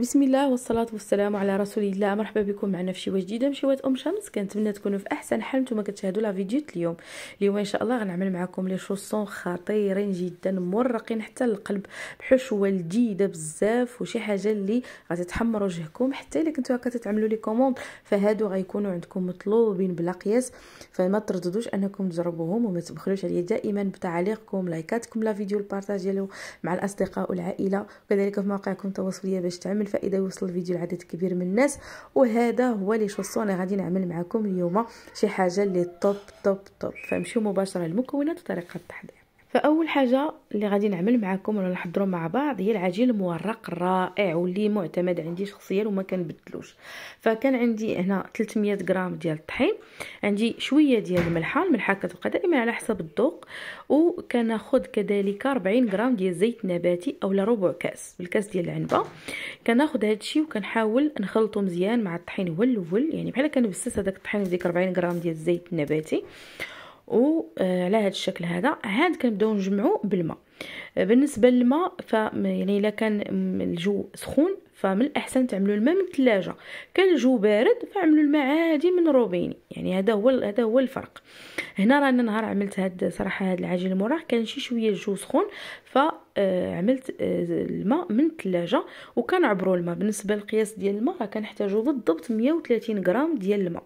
بسم الله والصلاة والسلام على رسول الله مرحبا بكم معنا في شويه جديده من ام شمس كنتمنى تكونوا في احسن حال نتوما كتشاهدوا لا فيديو اليوم اليوم ان شاء الله غنعمل معكم لي شوسون خطيرين جدا مرقين حتى القلب بحشوه لذيذه بزاف وشي حاجه اللي غتتحمر وجهكم حتى الا كنتو هكا تتعملوا لي كوموند فهادو غيكونوا عندكم مطلوبين بلا قياس فما ترددوش انكم تجربوهم وما تبخلوش عليا دائما بتعليقكم لايكاتكم لا فيديو البارطاج ديالو مع الاصدقاء والعائله وكذلك في مواقعكم التواصليه باش تعمل الفائده يوصل الفيديو لعدد كبير من الناس وهذا هو لي شوسون غادي نعمل معكم اليوم شي حاجه اللي طوب طوب طوب فنمشيو مباشره للمكونات وطريقه التحضير فاول حاجه اللي غادي نعمل معكم ولا نحضروا مع بعض هي العجين المورق الرائع واللي معتمد عندي شخصيا وما كنبدلوش فكان عندي هنا 300 غرام ديال الطحين عندي شويه ديال الملحه الملحه كتبقى دائما على حسب الذوق وكناخذ كذلك 40 غرام ديال زيت نباتي اولا ربع كاس بالكاس ديال العنبه كناخذ هذا الشيء وكنحاول نخلطه مزيان مع الطحين هو الاول يعني بحال كنبسس هذاك الطحين ديك 40 غرام ديال الزيت النباتي وعلى آه، هذا الشكل هذا عاد كنبداو نجمعو بالماء آه، بالنسبه للماء ف يعني الا كان الجو سخون فمن الاحسن تعملوا الماء من الثلاجه كان الجو بارد فعملوا الماء عادي من روبيني يعني هذا هو هذا هو الفرق هنا رانا نهار عملت هاد صراحه هاد العجين المراه كان شي شويه الجو سخون فعملت آه، الماء من الثلاجه وكنعبروا الماء بالنسبه للقياس ديال الماء راه كنحتاجو بالضبط 130 غرام ديال الماء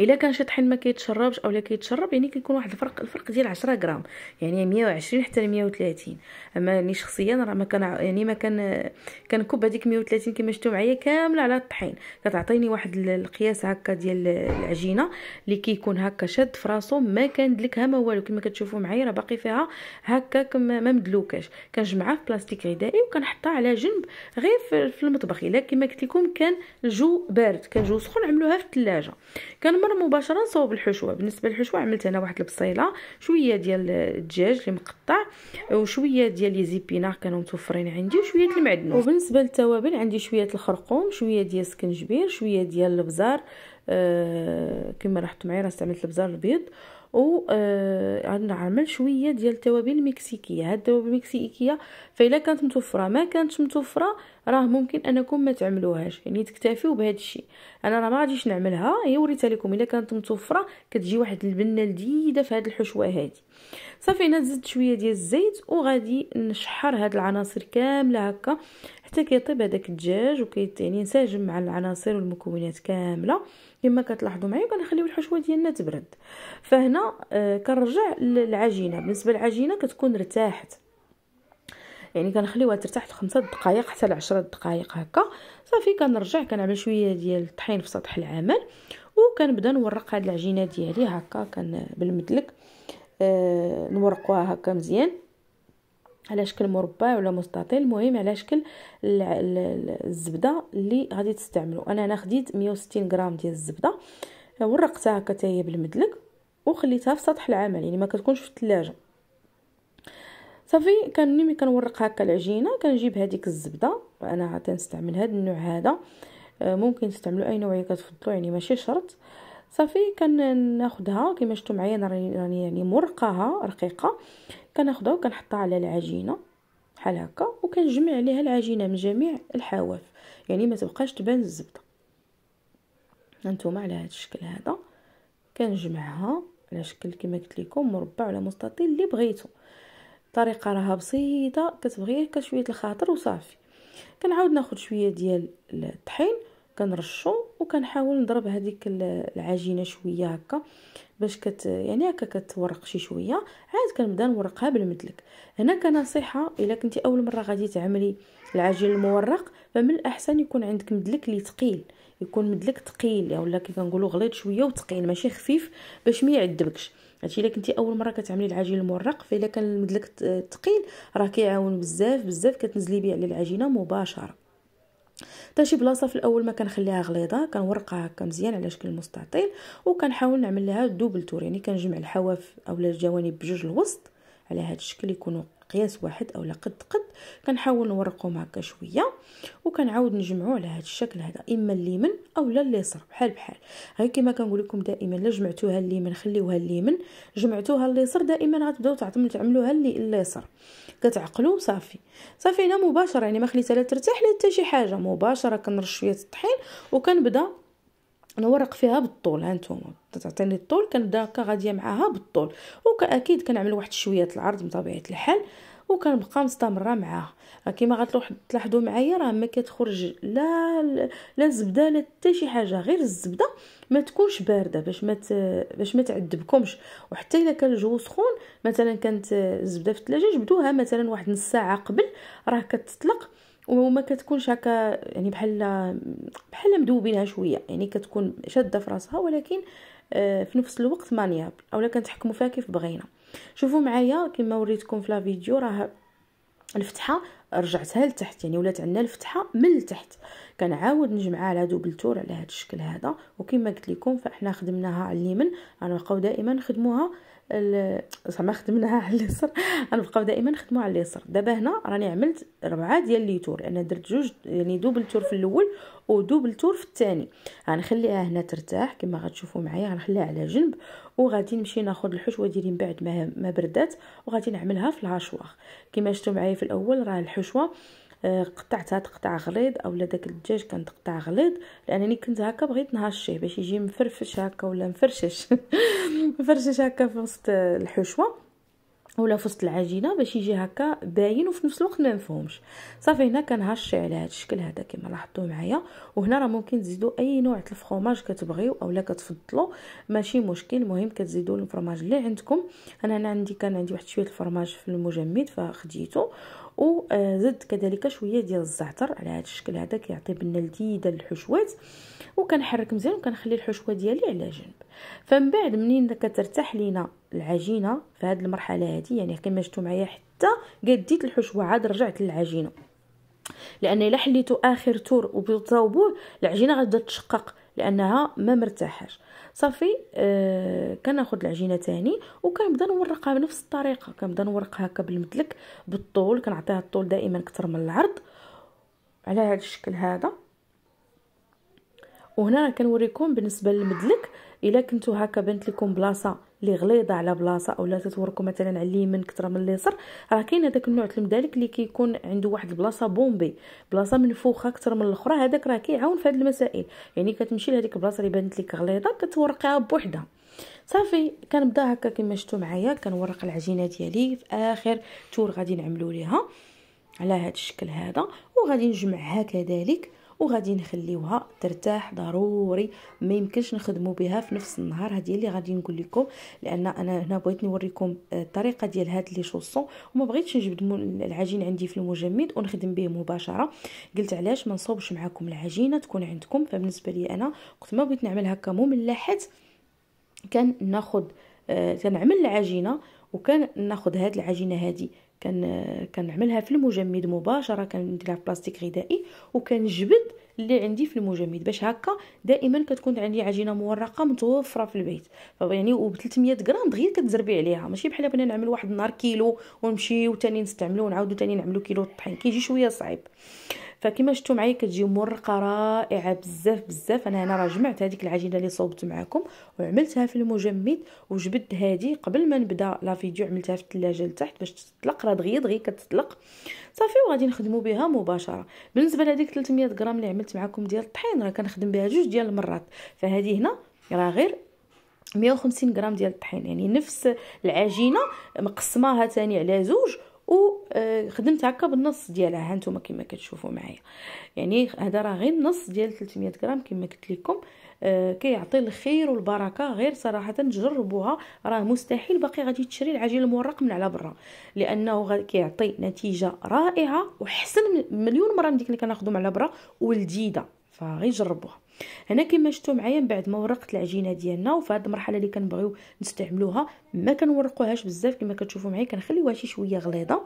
الا كان شي طحين ما كيتشربش اولا كيتشرب يعني كيكون واحد الفرق الفرق ديال 10 غرام يعني 120 حتى 130 اما انا يعني شخصيا راه ما كان يعني ما كان كنكب هذيك 130 كما شفتوا معايا كامله على الطحين كتعطيني واحد القياس هكا ديال العجينه اللي كيكون هكا شاد في راسو ما كندلكها ما والو كما كتشوفوا معايا راه باقي فيها هكاك ما مدلوكاش كنجمعها في بلاستيك غذائي وكنحطها على جنب غير في المطبخ الا كما قلت لكم كان الجو بارد كان الجو سخون عملوها في الثلاجه كنمر مباشره نصوب الحشوه بالنسبه للحشوه عملت هنا واحد البصيله شويه ديال الدجاج اللي مقطع وشويه ديال لي زيبينار كانوا متوفرين عندي وشويه المعدنوس وبالنسبه للتوابل عندي شويه الخرقوم شويه ديال السكنجبير شويه ديال البزار آه كما راحت معايا راه استعملت البزار البيض وعمل آه، شويه ديال التوابل المكسيكيه هاد التوابل المكسيكيه فإلا كانت متوفره ما كانتش متوفره راه ممكن انكم ما تعملوهاش يعني تكتفيو بهذا الشيء انا راه ما غاديش نعملها هي وريتها لكم الا كانت متوفره كتجي واحد البنه لذيذه في هاد الحشوه هادي صافي انا زدت شويه ديال الزيت وغادي نشحر هاد العناصر كامله هكا حتى كيطيب هذاك الدجاج وكيت يعني ينسجم مع العناصر والمكونات كامله كما كتلاحظوا معايا وكنخليو الحشوه ديالنا تبرد فهنا آه، كنرجع للعجينه بالنسبه للعجينه كتكون ارتاحت يعني كنخليوها ترتاح لخمسة دقائق حتى لعشرة دقائق هكا صافي كنرجع كنعمل شويه ديال الطحين في سطح العمل وكنبدا نورق هاد العجينه ديالي هكا كن بالمدلك آه نورقوها هكا مزيان على شكل مربع ولا مستطيل المهم على شكل الزبده اللي غادي تستعملوا انا هنا خديت 160 غرام ديال الزبده ورقتها هكا حتى هي بالمدلك وخليتها في سطح العمل يعني ما كتكونش في الثلاجه صافي كان ملي كنورق هكا العجينه كنجيب هذيك الزبده انا نستعمل هذا النوع هذا آه، ممكن تستعملوا اي نوعيه كتفضلوا يعني ماشي شرط صافي كناخدها كما شفتوا معايا راني يعني مرقاها رقيقه كناخدها وكنحطها على العجينه بحال هكا وكنجمع عليها العجينه من جميع الحواف يعني ما تبقاش تبان الزبده هانتوما على هذا الشكل هذا كنجمعها على شكل كما قلت لكم مربع ولا مستطيل اللي بغيتو الطريقه راها بسيطه كتبغي هكا شويه الخاطر وصافي كنعاود ناخذ شويه ديال الطحين كنرشو وكنحاول نضرب هذيك العجينه شويه هكا باش كت يعني هكا كتورق شي شويه عاد كنبدا نورقها بالمدلك هنا كنصيحه الا كنتي اول مره غادي تعملي العجين المورق فمن الاحسن يكون عندك مدلك اللي ثقيل يكون مدلك ثقيل يعني ولا كيف نقولوا غليظ شويه وثقيل ماشي خفيف باش ما يعذبكش هادشي الا كنتي اول مره كتعملي العجين المورق فالا كان المدلك ثقيل راه كيعاون بزاف بزاف كتنزلي به على العجينه مباشره حتى شي بلاصه في الاول ما كنخليها غليظه كنورقها هكا مزيان على شكل مستطيل وكنحاول نعمل لها دوبل تور يعني كنجمع الحواف اولا الجوانب بجوج الوسط على هذا الشكل يكونوا قياس واحد اولا قد قد كنحاول نورقهم هكا شويه وكنعاود نجمعو على هذا الشكل هذا اما الليمن او لا اليسار بحال بحال غير كما كنقول لكم دائما لا جمعتوها الليمن خليوها الليمن جمعتوها اليسار دائما غتبداو تعملوها اليسار كتعقلوا صافي صافي هنا مباشره يعني ما خليتها لا ترتاح لا حتى شي حاجه مباشره كنرش شويه الطحين وكنبدا انا ورق فيها بالطول هانتوما تعطيني الطول كنبدا هكا غاديه معاها بالطول وكاكيد كنعمل واحد شويه العرض بطبيعه الحال وكنبقى مستمره معاها كيما غتلاحظوا معايا راه ما كتخرج لا لا الزبده لا حتى شي حاجه غير الزبده ما تكونش بارده باش ما باش ما تعذبكمش وحتى الا كان الجو سخون مثلا كانت الزبده في الثلاجه جبدوها مثلا واحد نص ساعه قبل راه كتطلق وما كتكونش هكا يعني بحال بحال مدوبينها شويه يعني كتكون شاده في راسها ولكن آه، في نفس الوقت مانيابل اولا كنتحكموا فيها كيف بغينا شوفوا معايا كما وريتكم في لا فيديو راه الفتحه رجعتها لتحت يعني ولات عندنا الفتحه من التحت كنعاود نجمعها على دوبل تور على هذا الشكل هذا وكما قلت لكم فاحنا خدمناها على اليمين غنبقاو دائما نخدموها زعما خدمناها على اليسر غنبقاو دائما نخدمو على اليسر دابا هنا راني عملت ربعة ديال لي تور لان درت جوج يعني دوبل تور في الاول ودوبل تور في الثاني غنخليها هنا ترتاح كما غتشوفوا معايا غنخليها على جنب وغادي نمشي ناخذ الحشوه ديالي من بعد ما ما بردات وغادي نعملها في الهاشوار كما شفتوا معايا في الاول راه الحشوه آه، قطعتها تقطع غليظ اولا داك الدجاج كان تقطع غليظ لانني كنت هكا بغيت نهشيه باش يجي مفرفش هكا ولا مفرشش مفرشش هكا في وسط الحشوه ولا في وسط العجينه باش يجي هكا باين وفي نفس الوقت ما مفهومش صافي هنا كنهشي على هذا الشكل هذا كما لاحظتوا معايا وهنا راه ممكن تزيدوا اي نوع ديال الفرماج كتبغيو اولا كتفضلوا ماشي مشكل المهم كتزيدوا الفرماج اللي عندكم انا هنا عندي كان عندي واحد شويه الفرماج في المجمد فخديته وزدت آه، كذلك شويه ديال الزعتر على هذا الشكل هذا كيعطي بنه لذيذه للحشوات وكنحرك مزيان وكنخلي الحشوه ديالي على جنب فمن بعد منين كترتاح لينا العجينه في هذه المرحله هذه يعني كما شفتوا معايا حتى قديت الحشوه عاد رجعت للعجينه لان الا حليتو اخر تور وبتصاوبوه العجينه غتبدا تشقق لانها ما مرتاحاش صافي آه كناخذ العجينه تاني وكنبدا نورقها بنفس الطريقه كنبدا نورقها هكا بالمدلك بالطول كنعطيها الطول دائما اكثر من العرض على هذا الشكل هذا وهنا كنوريكم بالنسبه للمدلك الا كنتو هكا بانت لكم بلاصه اللي غليظه على بلاصه اولا تتوركم مثلا على اليمين كثر من اليسر راه كاين هذاك النوع ديال المدالك اللي كيكون عنده واحد البلاصه بومبي بلاصه منفوخه اكثر من الاخرى هذاك راه كيعاون في هذه المسائل يعني كتمشي لهذيك البلاصه اللي بانت لك غليظه كتورقيها بوحدها صافي كنبدا هكا كما شفتوا معايا كنورق العجينه ديالي في اخر تور غادي نعملو ليها على هذا الشكل هذا وغادي نجمعها كذلك وغادي نخليوها ترتاح ضروري ما يمكنش نخدمو بها في نفس النهار هادي اللي غادي نقول لكم لان انا هنا بغيت نوريكم الطريقه ديال هاد لي شوسون وما بغيتش نجبد العجين عندي في المجمد ونخدم به مباشره قلت علاش ما نصوبش معكم العجينه تكون عندكم فبالنسبه لي انا كنت ما بغيت نعمل هكا مملحات كان ناخذ آه، كنعمل العجينه وكان ناخذ هاد العجينه هادي كان كنعملها في المجمد مباشره كنديرها في بلاستيك غذائي وكنجبد اللي عندي في المجمد باش هكا دائما كتكون عندي عجينه مورقه متوفره في البيت يعني وب 300 غرام دغيا كتزربي عليها ماشي بحال بغينا نعمل واحد النهار كيلو ونمشي وثاني نستعملو ونعاودو تاني نعملو كيلو الطحين كيجي شويه صعيب فكما شفتوا معايا كتجي مرقه رائعه بزاف بزاف انا هنا راه جمعت هذيك العجينه اللي صوبت معكم وعملتها في المجمد وجبد هذه قبل ما نبدا لا فيديو عملتها في الثلاجه لتحت باش تطلق راه دغيا دغيا كتطلق صافي وغادي نخدموا بها مباشره بالنسبه لهذيك 300 غرام اللي عملت معكم ديال الطحين راه كنخدم بها جوج ديال المرات فهذه هنا راه غير 150 غرام ديال الطحين يعني نفس العجينه مقسماها ثاني على زوج وخدمت آه، هكا بالنص ديالها ها نتوما كما كتشوفوا معايا يعني هذا راه غير النص ديال 300 غرام كما قلت لكم آه كيعطي الخير والبركه غير صراحه جربوها راه مستحيل باقي غادي تشري العجين المورق من على برا لانه كيعطي نتيجه رائعه وحسن مليون مره من ديك اللي كناخذو من على برا ولذيذه فغير جربوها هنا كما شفتوا معايا من بعد ما ورقت العجينه ديالنا وفي هذه المرحله اللي كنبغيو نستعملوها ما كنورقوهاش بزاف كما كتشوفوا معايا كنخليوها شي شويه غليظه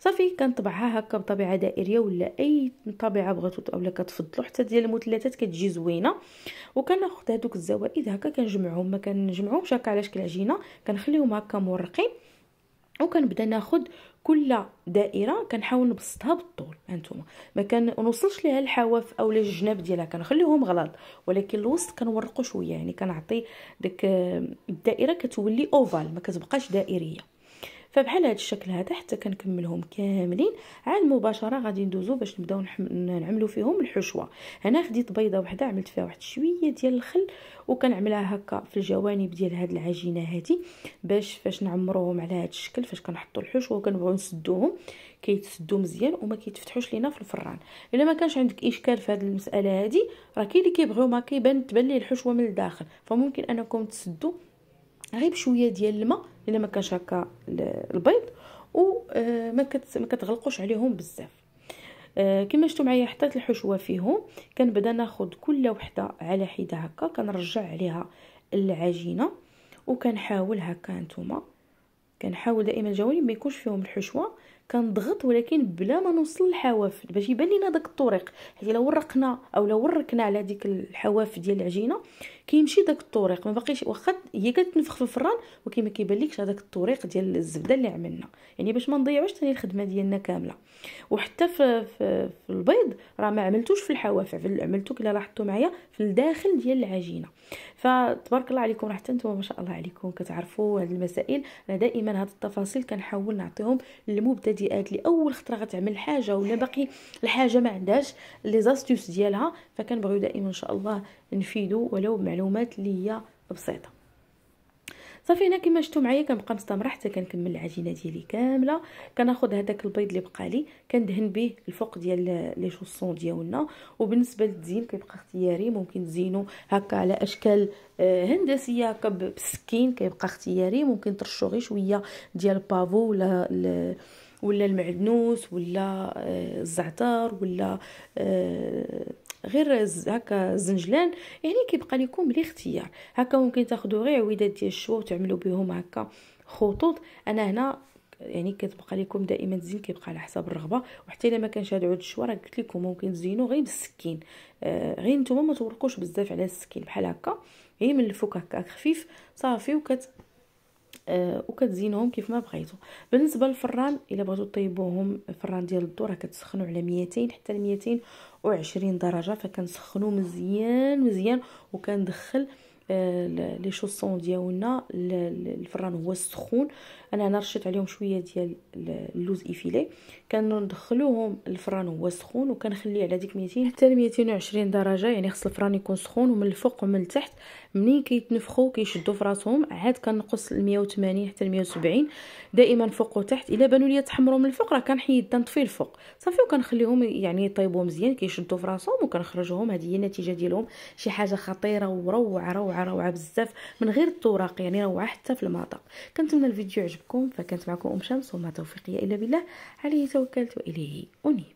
صافي كنطبعها هكا بطبيعه دائريه ولا اي طبيعه بغيتو اولا كتفضلوا حتى ديال المثلثات كتجي زوينه وكناخذ هذوك الزوائد هكا كنجمعهم ما كنجمعهمش هكا على شكل عجينه كنخليهم هكا مورقين وكنبدا ناخد كل دائره كنحاول نبسطها بالطول هانتوما ما كنوصلش ليها الحواف او الجناب ديالها كنخليهم غلط ولكن الوسط كنورقو شويه يعني كنعطي داك الدائره كتولي اوفال ما كتبقاش دائريه فبحال هذا الشكل هذا حتى كنكملهم كاملين عاد مباشره غادي ندوزو باش نبداو نعملو فيهم الحشوه هنا خديت بيضه وحده عملت فيها واحد شويه ديال الخل وكنعملها هكا في الجوانب ديال هاد العجينه هادي باش فاش نعمروهم على هاد الشكل فاش كنحطو الحشوه وكنبغيو نسدوهم كيتسدو مزيان وما كيتفتحوش لينا في الفران الا ما كانش عندك اشكال في هذه المساله هذه راه كاين اللي كيبغيو ما كيبان تبان ليه الحشوه من الداخل فممكن انكم تسدو غير بشويه ديال الماء الا ما كانش هكا البيض وما آه، كت ما كتغلقوش عليهم بزاف آه، كما شفتوا معايا حطيت الحشوه فيهم كنبدا ناخذ كل وحده على حده هكا كنرجع عليها العجينه وكنحاول هكا نتوما كنحاول دائما الجوانب ما يكونش فيهم الحشوه كنضغط ولكن بلا ما نوصل للحواف باش يبان لينا داك الطريق حيت الا ورقنا او لو وركنا على ديك الحواف ديال العجينه كيمشي داك الطريق ما باقيش واخا هي كتنفخ في الفران ولكن ما كيبانلكش هذاك الطريق ديال الزبده اللي عملنا يعني باش ما نضيعوش ثاني الخدمه ديالنا كامله وحتى في, في, في البيض راه ما عملتوش في الحواف عملتو كي لاحظتوا معايا في الداخل ديال العجينه فتبارك الله عليكم راه حتى نتوما ما شاء الله عليكم كتعرفوا هاد المسائل انا دائما هاد التفاصيل كنحاول نعطيهم للمبتدئ مبتدئات اللي اول خطره غتعمل حاجه ولا باقي الحاجه ما عندهاش لي زاستيوس ديالها فكنبغيو دائما ان شاء الله نفيدو ولو بمعلومات اللي هي بسيطه صافي هنا كما شفتوا معايا كنبقى مستمره حتى كنكمل العجينه ديالي كامله كناخذ هذاك البيض اللي بقى لي كندهن به الفوق ديال لي شوسون ديالنا وبالنسبه للتزيين كيبقى اختياري ممكن تزينوا هكا على اشكال آه، هندسيه هكا بالسكين كيبقى اختياري ممكن ترشوا غير شويه ديال بافو ولا ولا المعدنوس ولا آه، الزعتر ولا آه، غير هكا الزنجلان يعني كيبقى لكم الاختيار هكا ممكن تاخذوا غير عويدات ديال الشوا وتعملوا بهم هكا خطوط انا هنا يعني كتبقى لكم دائما الزين كيبقى على حساب الرغبه وحتى الا ما كانش هاد عود الشوا راه قلت لكم ممكن تزينوا غير بالسكين آه غير نتوما ما تورقوش بزاف على السكين بحال هكا غير من الفوق هكا خفيف صافي وكت آه وكتزينهم كيف ما بغيتو بالنسبه للفران الا بغيتو طيبوهم فران ديال الضو راه كتسخنوا على 200 حتى ل 220 درجه فكنسخنوا مزيان مزيان وكندخل آه لي شوسون ديالنا الفران هو السخون انا نرشيت عليهم شويه ديال اللوز ايفيلي كندخلوهم الفران هو سخون وكنخليه على ديك 200 حتى 220 درجه يعني خص الفران يكون سخون ومن الفوق ومن التحت منين كيتنفخوا كيشدوا في راسهم عاد كنقص ل 180 حتى 170 دائما فوق وتحت الا بانوا لي تحمروا من الفوق راه كنحيد تنطفي الفوق صافي وكنخليهم يعني يطيبوا مزيان كيشدوا في راسهم وكنخرجوهم هذه هي النتيجه ديالهم شي حاجه خطيره وروعه روعه روعه بزاف من غير الطرق يعني روعه حتى في المذاق كنتمنى الفيديو عجبكم بكم فكانت معكم أم شمس وما توفيقي إلا بالله عليه توكلت وإليه أنيب